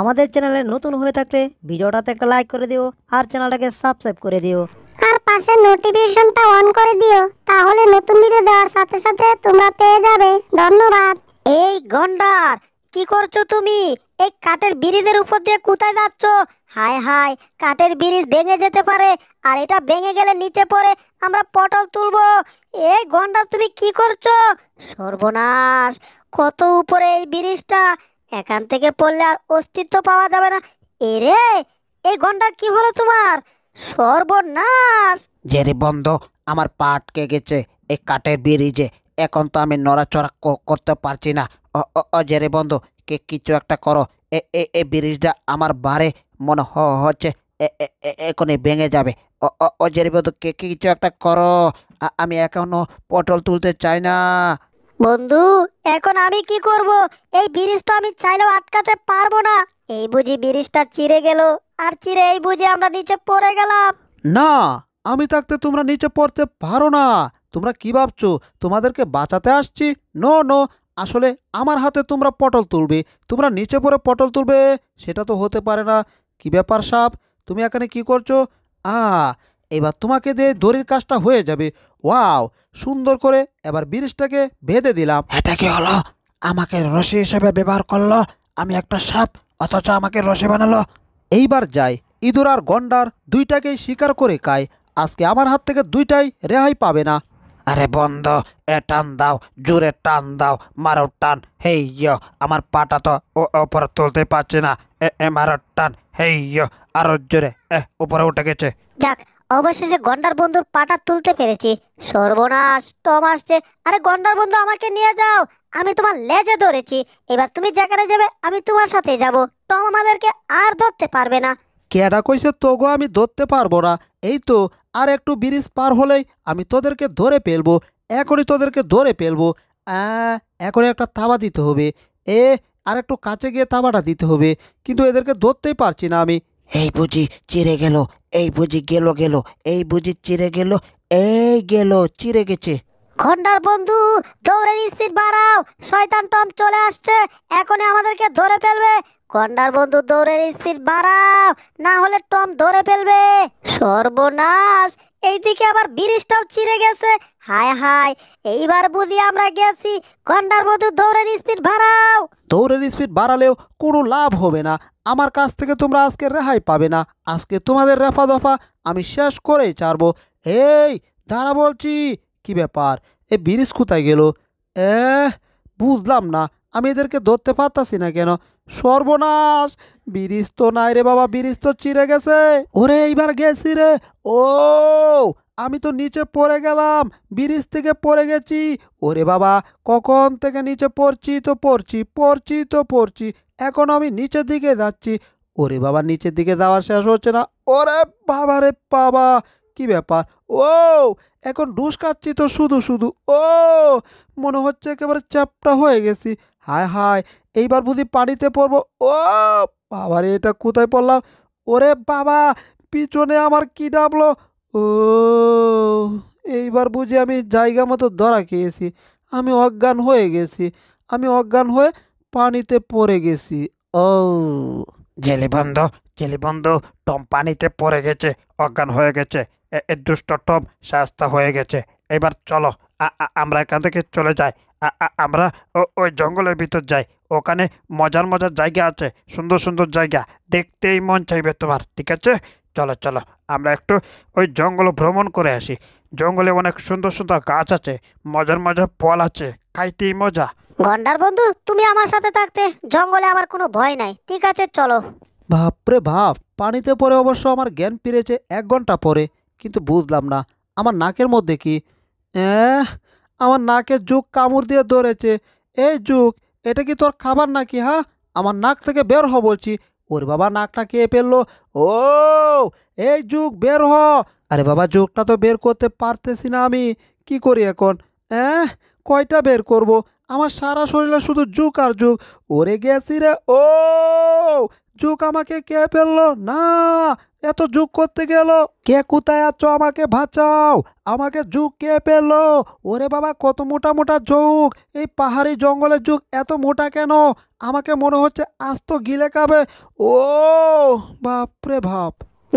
আমাদের চ্যানেলে নতুন হয়ে থাকলে ভিডিওটাতে একটা লাইক করে দিও আর চ্যানেলটাকে সাবস্ক্রাইব করে দিও আর পাশে নোটিফিকেশনটা অন করে দিও তাহলে নতুন ভিডিও দেওয়ার সাথে সাথে তোমরা পেয়ে যাবে ধন্যবাদ এই গন্ডার কি করছো তুমি এই কাঠের ব্রিজের উপর দিয়ে কোথায় যাচ্ছ হায় হায় কাঠের ব্রিজ ভেঙে যেতে পারে আর এটা ভেঙে গেলে নিচে পড়ে আমরা পটল তুলবো এই গন্ডার তুমি কি করছো সর্বনাশ কত উপরে এই ব্রিজটা এখান থেকে পড়লে আর অস্তিত্ব পাওয়া যাবে না এরে এই ঘন্টা কি হলো তোমার সর্বনাশ জেরি বন্ধ আমার পা আটকে গেছে এই কাঠের ব্রিজে এখন তো আমি নড়াচড়া করতে পারছি না অ জেরি বন্ধ কে কিছু একটা করো এ এ ব্রিজটা আমার বারে মনে হচ্ছে এখনই ভেঙে যাবে ও জেরি বন্ধু কে কিছু একটা করো আমি এখনও পটল তুলতে চাই না বন্ধু এখন আমি কি করব এই ব্রিজ তো আমি চাইলেও আটকাতে পারবো না এই বুঝি ব্রিজটা চিড়ে গেল আর চিড়ে এই বুঝি আমরা নিচে পড়ে গেলাম না আমি থাকতে তোমরা নিচে পড়তে পারো না তোমরা কি ভাবছো তোমাদেরকে বাঁচাতে আসছি নো নো আসলে আমার হাতে তোমরা পটল তুলবে তোমরা নিচে পড়ে পটল তুলবে সেটা তো হতে পারে না কি ব্যাপার সাপ তুমি এখানে কি করছো আ এবার তোমাকে দিয়ে দড়ির কাজটা হয়ে যাবে ওয়াও সুন্দর করে এবার ব্রিজটাকে ভেদে দিলাম এটা কি হলো আমাকে রসি হিসেবে ব্যবহার করলো আমি একটা সাপ অথচ আমাকে রসি বানালো এইবার যাই ইঁদুর আর গন্ডার দুইটাকেই শিকার করে খাই আজকে আমার হাত থেকে দুইটাই রেহাই পাবে না আরে বন্ধ এ টান দাও জোরে টান দাও মারো টান হেই ইয় আমার পাটা তো ও ওপরে তুলতে পারছে না এ এ মারো টান হেই ইয় আরো জোরে এ উপরে উঠে গেছে যাক অবশেষে গন্ডার বন্ধুর পাটা তুলতে পেরেছি সর্বনাশ টম আসছে আরে গন্ডার বন্ধু আমাকে নিয়ে যাও আমি তোমার লেজে ধরেছি এবার তুমি যেখানে যাবে আমি তোমার সাথে যাব টম আমাদেরকে আর ধরতে পারবে না কেডা কইছে তোগো আমি ধরতে পারবো না এই তো আর একটু ব্রিজ পার হলেই আমি তোদেরকে ধরে ফেলবো এখনই তোদেরকে ধরে ফেলবো এখনই একটা থাবা দিতে হবে এ আর একটু কাছে গিয়ে থাবাটা দিতে হবে কিন্তু এদেরকে ধরতেই পারছি না আমি এই বুঝি চেরে গেল এই বুঝি গেল গেল এই বুঝি চিরে গেল এই গেল চিরে গেছে খন্ডার বন্ধু দৌড়ের স্পিড বাড়াও শয়তান টম চলে আসছে এখনই আমাদেরকে ধরে ফেলবে খন্ডার বন্ধু দৌড়ের স্পিড বাড়াও না হলে টম ধরে ফেলবে সর্বনাশ এইদিকে আবার ব্রিজটাও চিরে গেছে হায় হায় এইবার বুঝি আমরা গেছি কন্ডার মধ্যে দৌড়ের স্পিড বাড়াও দৌড়ের স্পিড বাড়ালেও কোনো লাভ হবে না আমার কাছ থেকে তোমরা আজকে রেহাই পাবে না আজকে তোমাদের রেফা দফা আমি শেষ করেই ছাড়বো এই দাঁড়া বলছি কি ব্যাপার এ ব্রিজ কোথায় গেল এ বুঝলাম না আমি এদেরকে ধরতে পারতাছি না কেন সর্বনাশ ব্রিজ তো নাই রে বাবা ব্রিজ তো চিরে গেছে ওরে এইবার গেছি রে ও আমি তো নিচে পড়ে গেলাম ব্রিজ থেকে পড়ে গেছি ওরে বাবা কখন থেকে নিচে পড়ছি তো পড়ছি পড়ছি তো পড়ছি এখন আমি নিচের দিকে যাচ্ছি ওরে বাবা নিচের দিকে যাওয়া শেষ হচ্ছে না ওরে বাবা রে বাবা কি ব্যাপার ও এখন ডুস কাচ্ছি তো শুধু শুধু ও মনে হচ্ছে একেবারে চ্যাপটা হয়ে গেছি হায় হায় এইবার বুঝি পানিতে পড়ব ও বাবা রে এটা কোথায় পড়লাম ওরে বাবা পিছনে আমার কি ডাবল ও এইবার বুঝি আমি জায়গা মতো ধরা খেয়েছি আমি অজ্ঞান হয়ে গেছি আমি অজ্ঞান হয়ে পানিতে পড়ে গেছি ও জেলি বন্ধু জেলে বন্ধু টম পানিতে পড়ে গেছে অজ্ঞান হয়ে গেছে এ দুষ্ট টম শাস্তা হয়ে গেছে এবার চলো আমরা এখান থেকে চলে যাই আমরা ওই জঙ্গলের ভিতর যাই ওখানে মজার মজার জায়গা আছে সুন্দর সুন্দর জায়গা দেখতেই মন চাইবে তোমার ঠিক আছে চলো চলো আমরা একটু ওই জঙ্গল ভ্রমণ করে আসি জঙ্গলে অনেক সুন্দর সুন্দর গাছ আছে মজার মজার ফল আছে খাইতেই মজা গন্ডার বন্ধু তুমি আমার সাথে থাকতে জঙ্গলে আমার কোনো ভয় নাই ঠিক আছে চলো বাপরে বাপ পানিতে পরে অবশ্য আমার জ্ঞান ফিরেছে এক ঘন্টা পরে কিন্তু বুঝলাম না আমার নাকের মধ্যে কি আমার নাকে জুক কামড় দিয়ে ধরেছে এই জুক এটা কি তোর খাবার নাকি হ্যাঁ আমার নাক থেকে বের হ বলছি ওর বাবা নাকটা কে ফেললো ও এই যুগ বের হ আরে বাবা যুগটা তো বের করতে পারতেছি না আমি কি করি এখন হ্যাঁ কয়টা বের করব আমার সারা শরীরে শুধু যুগ আর যুগ ওরে গেছি রে ও জুক আমাকে কে ফেললো না এত জুক করতে গেল কে কোথায় আছো আমাকে ভাঁচাও আমাকে যুগ কে পেলো ওরে বাবা কত মোটা মোটা যুগ এই পাহাড়ি জঙ্গলের যুগ এত মোটা কেন আমাকে মনে হচ্ছে আজ তো গিলে কাবে ও বাপরে ভাব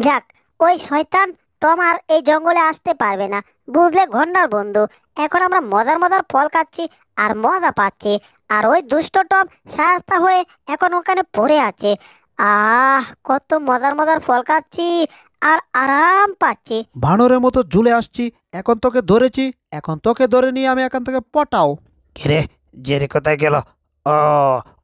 যাক ওই শয়তান টম আর এই জঙ্গলে আসতে পারবে না বুঝলে ঘন্টার বন্ধু এখন আমরা মজার মজার ফল খাচ্ছি আর মজা পাচ্ছি আর ওই দুষ্ট টম সাহস্তা হয়ে এখন ওখানে পড়ে আছে আহ কত মজার মজার ফল খাচ্ছি আর আরাম পাচ্ছি বানরের মতো ঝুলে আসছি এখন তোকে ধরেছি এখন তোকে ধরে নিয়ে আমি এখান থেকে পটাও কিরে জেরে কোথায় গেল ও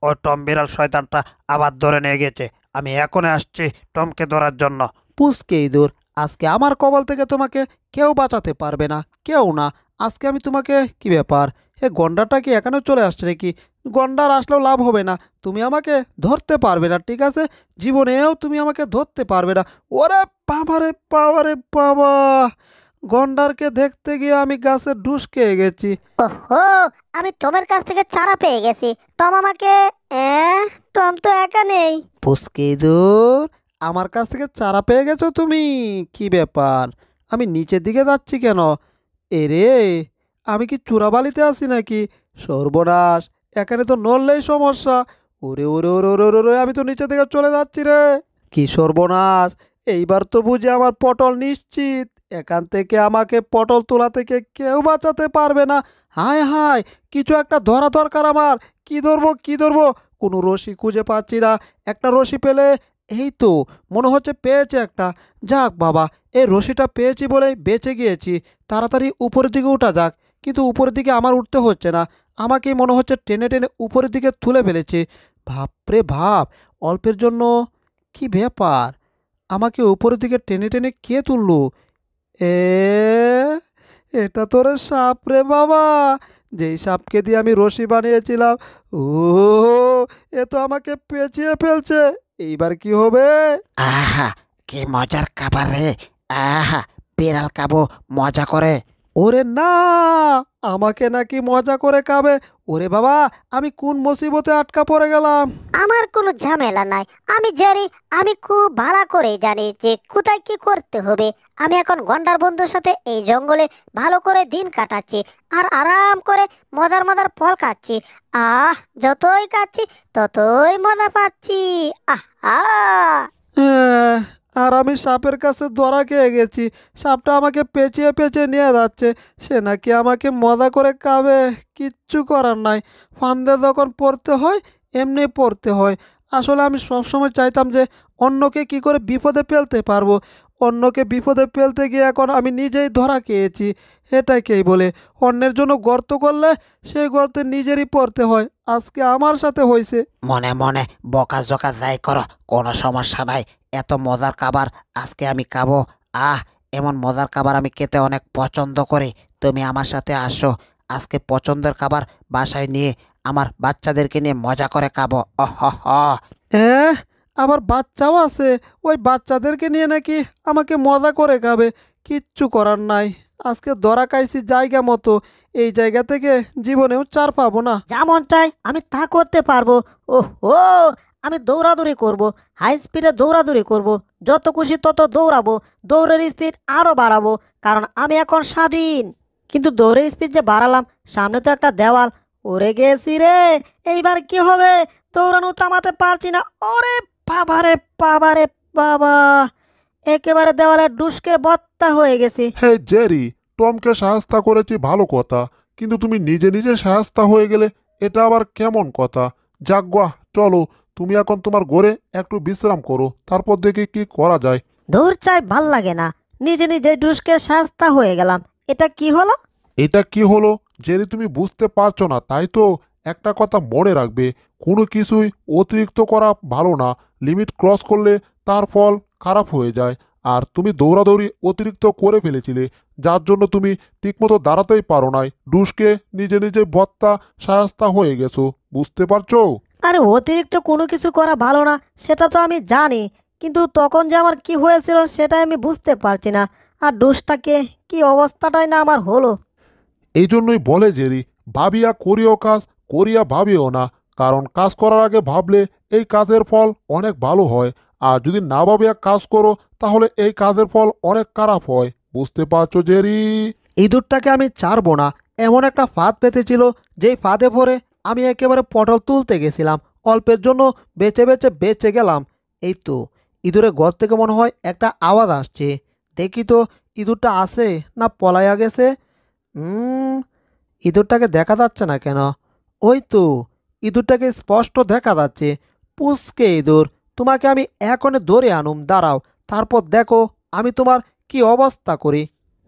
ও টম বিড়াল শয়তানটা আবার ধরে নিয়ে গেছে আমি এখনই আসছি টমকে ধরার জন্য পুষকে ইঁদুর আজকে আমার কবল থেকে তোমাকে কেউ বাঁচাতে পারবে না কেউ না আজকে আমি তোমাকে কি ব্যাপার এ গন্ডাটা কি এখানেও চলে আসছে নাকি গন্ডার আসলেও লাভ হবে না তুমি আমাকে ধরতে পারবে না ঠিক আছে জীবনেও তুমি আমাকে ধরতে পারবে না ওরে পাভারে পাভারে পাবা গন্ডারকে দেখতে গিয়ে আমি গাছে ঢুসকে গেছি আমি টমের কাছ থেকে চারা পেয়ে গেছি টম আমাকে টম তো একা নেই পুসকে দূর আমার কাছ থেকে চারা পেয়ে গেছো তুমি কি ব্যাপার আমি নিচের দিকে যাচ্ছি কেন এরে আমি কি চূড়াবালিতে আছি নাকি সর্বনাশ এখানে তো নড়লেই সমস্যা ওরে ওরে ওরে ওরে ওরে আমি তো নিচে থেকে চলে যাচ্ছি রে কি সর্বনাশ এইবার তো বুঝে আমার পটল নিশ্চিত এখান থেকে আমাকে পটল তোলা থেকে কেউ বাঁচাতে পারবে না হায় হায় কিছু একটা ধরা দরকার আমার কি ধরবো কি ধরবো কোনো রশি খুঁজে পাচ্ছি না একটা রশি পেলে এই তো মনে হচ্ছে পেয়েছে একটা যাক বাবা এই রশিটা পেয়েছি বলে বেঁচে গিয়েছি তাড়াতাড়ি উপরের দিকে উঠা যাক কিন্তু উপরের দিকে আমার উঠতে হচ্ছে না আমাকে মনে হচ্ছে টেনে টেনে উপরের দিকে তুলে ফেলেছে ভাবরে ভাব অল্পের জন্য কি ব্যাপার আমাকে উপরের দিকে টেনে টেনে কে তুলল এ এটা তোরে সাপ রে বাবা যেই সাপকে দিয়ে আমি রশি বানিয়েছিলাম ও এ তো আমাকে পেঁচিয়ে ফেলছে এইবার কি হবে আহা কি মজার খাবার রে আহা বিড়াল খাবো মজা করে ওরে না আমাকে নাকি মজা করে কাবে ওরে বাবা আমি কোন মুসিবতে আটকা পড়ে গেলাম আমার কোনো ঝামেলা নাই আমি জানি আমি খুব ভালো করে জানি যে কোথায় কি করতে হবে আমি এখন গন্ডার বন্ধুর সাথে এই জঙ্গলে ভালো করে দিন কাটাচ্ছি আর আরাম করে মজার মজার ফল খাচ্ছি আহ যতই খাচ্ছি ততই মজা পাচ্ছি আহ আহ হ্যাঁ, আর আমি সাপের কাছে ধরা খেয়ে গেছি সাপটা আমাকে পেঁচিয়ে পেঁচিয়ে নিয়ে যাচ্ছে সে নাকি আমাকে মজা করে কাবে কিচ্ছু করার নাই ফান্দে যখন পড়তে হয় এমনি পড়তে হয় আসলে আমি সবসময় চাইতাম যে অন্যকে কি করে বিপদে ফেলতে পারবো অন্যকে বিপদে ফেলতে গিয়ে এখন আমি নিজেই ধরা খেয়েছি কে বলে অন্যের জন্য গর্ত করলে সেই গর্তে নিজেরই পড়তে হয় আজকে আমার সাথে হয়েছে মনে মনে বকা জকা যাই করো কোনো সমস্যা নাই এত মজার খাবার আজকে আমি খাবো আহ এমন মজার খাবার আমি খেতে অনেক পছন্দ করি তুমি আমার সাথে আসো আজকে পছন্দের খাবার বাসায় নিয়ে আমার বাচ্চাদেরকে নিয়ে মজা করে খাবো অহ হ্যাঁ বাচ্চাও আছে ওই বাচ্চাদেরকে নিয়ে নাকি আমাকে মজা করে খাবে কিচ্ছু করার নাই আজকে দরা খাইছি জায়গা মতো এই জায়গা থেকে জীবনেও চার পাবো না যেমন চাই আমি তা করতে পারবো ওহো আমি দৌড়াদৌড়ি করব। হাই স্পিডে দৌড়াদৌড়ি করব। যত খুশি তত দৌড়াবো দৌড়ের স্পিড আরও বাড়াবো কারণ আমি এখন স্বাধীন কিন্তু দৌড়ের স্পিড যে বাড়ালাম সামনে তো একটা দেওয়াল ওরে গেছি রে এইবার কি হবে দৌড়ানো থামাতে পারছি না ওরে পাবারে রে বাবা রে একেবারে দেওয়ালে ডুসকে বত্তা হয়ে গেছি হে জেরি টমকে সাহস্তা করেছি ভালো কথা কিন্তু তুমি নিজে নিজে সাহায্য হয়ে গেলে এটা আবার কেমন কথা যাগ্গা চলো তুমি এখন তোমার ঘরে একটু বিশ্রাম করো তারপর দেখি কি করা যায় ধূর চাই ভাল লাগে না নিজে নিজে ডুসকে সাজতা হয়ে গেলাম এটা কি হলো এটা কি হলো যে তুমি বুঝতে পারছো না তাই তো একটা কথা মনে রাখবে কোনো কিছুই অতিরিক্ত করা ভালো না লিমিট ক্রস করলে তার ফল খারাপ হয়ে যায় আর তুমি দৌড়াদৌড়ি অতিরিক্ত করে ফেলেছিলে যার জন্য তুমি ঠিকমতো দাঁড়াতেই পারো নাই ডুসকে নিজে নিজে ভত্তা সায়স্তা হয়ে গেছো বুঝতে পারছো আরে অতিরিক্ত কোনো কিছু করা ভালো না সেটা তো আমি জানি কিন্তু তখন যে আমার কি হয়েছিল সেটাই আমি বুঝতে পারছি না আর ডুসটাকে কি অবস্থাটাই না আমার হলো এই জন্যই বলে জেরি ভাবিয়া করিও কাজ করিয়া ভাবিও না কারণ কাজ করার আগে ভাবলে এই কাজের ফল অনেক ভালো হয় আর যদি না ভাবিয়া কাজ করো তাহলে এই কাজের ফল অনেক খারাপ হয় বুঝতে পারছো জেরি ইঁদুরটাকে আমি ছাড়বো না এমন একটা ফাঁদ পেতেছিল যেই ফাঁদে পরে আমি একেবারে পটল তুলতে গেছিলাম অল্পের জন্য বেঁচে বেঁচে বেঁচে গেলাম এই তো ইঁদুরের ঘর থেকে মনে হয় একটা আওয়াজ আসছে দেখি তো ইঁদুরটা আসে না পলাইয়া গেছে ইঁদুরটাকে দেখা যাচ্ছে না কেন ওই তো ইঁদুরটাকে স্পষ্ট দেখা যাচ্ছে পুষকে ইঁদুর তোমাকে আমি এখনে ধরে আনুম দাঁড়াও তারপর দেখো আমি তোমার কি অবস্থা করি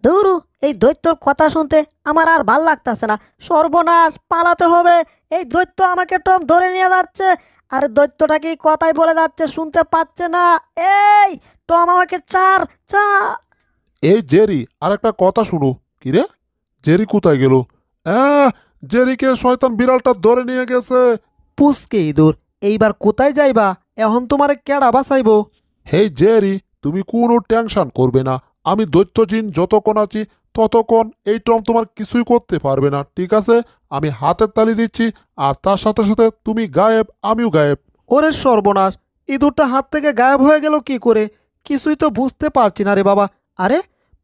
দৌড়ু এই দৈত্যর কথা শুনতে আমার আর ভাল লাগতেছে না সর্বনাশ পালাতে হবে এই দৈত্য আমাকে টম ধরে নিয়ে যাচ্ছে আর দৈত্যটা কি কথাই বলে যাচ্ছে শুনতে পাচ্ছে না এই টম আমাকে চার চা এই জেরি আর একটা কথা শুনো কিরে জেরি কোথায় গেল জেরিকে শয়তান বিড়ালটা ধরে নিয়ে গেছে পুষকে ইঁদুর এইবার কোথায় যাইবা এখন তোমারে কেডা বাঁচাইব হে জেরি তুমি কোনো টেনশন করবে না আমি দৈত্যজিন যতক্ষণ আছি ততক্ষণ এই টম তোমার কিছুই করতে পারবে না ঠিক আছে আমি হাতের তালি দিচ্ছি আর তার সাথে সাথে তুমি গায়েব আমিও গায়েব ওরে সর্বনাশ ইঁদুরটা হাত থেকে গায়েব হয়ে গেল কি করে কিছুই তো বুঝতে পারছি না রে বাবা আরে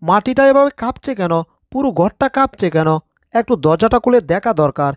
মাটিটা এভাবে কাঁপছে কেন পুরো ঘরটা কাঁপছে কেন একটু দরজাটা খুলে দেখা দরকার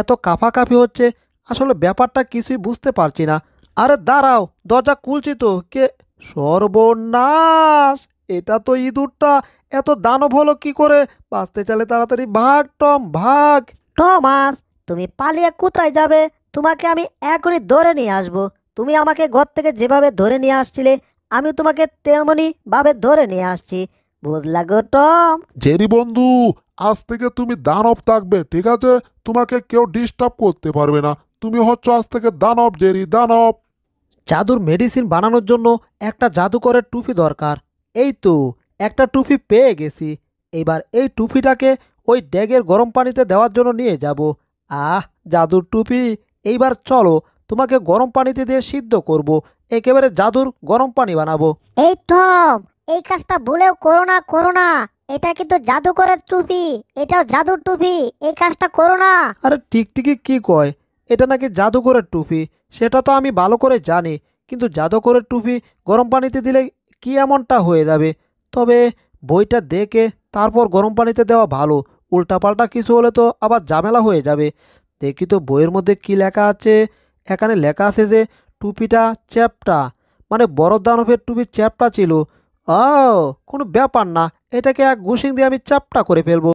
এত কাঁপাকাঁপি হচ্ছে আসলে ব্যাপারটা কিছুই বুঝতে পারছি না আরে দাঁড়াও দরজা খুলছি তো কে সর্বনাশ এটা তো ইঁদুরটা এত দানব হলো কি করে বাঁচতে চালে তাড়াতাড়ি ভাগ টম ভাগ টমাস তুমি পালিয়ে কোথায় যাবে তোমাকে আমি এখনই ধরে নিয়ে আসব তুমি আমাকে ঘর থেকে যেভাবে ধরে নিয়ে আসছিলে আমি তোমাকে তেমনই ভাবে ধরে নিয়ে আসছি বুঝলা গো টম জেরি বন্ধু আজ থেকে তুমি দানব থাকবে ঠিক আছে তোমাকে কেউ ডিস্টার্ব করতে পারবে না তুমি হচ্ছ আজ থেকে দানব জেরি দানব জাদুর মেডিসিন বানানোর জন্য একটা জাদুকরের টুপি দরকার এই তো একটা টুপি পেয়ে গেছি এবার এই টুপিটাকে ওই ড্যাগের গরম পানিতে দেওয়ার জন্য নিয়ে যাব আহ জাদুর টুপি এইবার চলো তোমাকে গরম পানিতে দিয়ে সিদ্ধ করব। একেবারে জাদুর গরম পানি বানাবো এই টম এই কাজটা বলেও করো না করো না এটা কিন্তু জাদুকরের টুপি এটাও জাদুর টুপি এই কাজটা করো না আরে টিকটিকি কি কয় এটা নাকি জাদুকরের টুপি সেটা তো আমি ভালো করে জানি কিন্তু জাদুকরের টুপি গরম পানিতে দিলে কি এমনটা হয়ে যাবে তবে বইটা দেখে তারপর গরম পানিতে দেওয়া ভালো উল্টাপাল্টা কিছু হলে তো আবার ঝামেলা হয়ে যাবে দেখি তো বইয়ের মধ্যে কি লেখা আছে এখানে লেখা আছে যে টুপিটা চ্যাপটা মানে বরফ দানফের টুপির চ্যাপটা ছিল ও কোনো ব্যাপার না এটাকে এক ঘুষিং দিয়ে আমি চ্যাপটা করে ফেলবো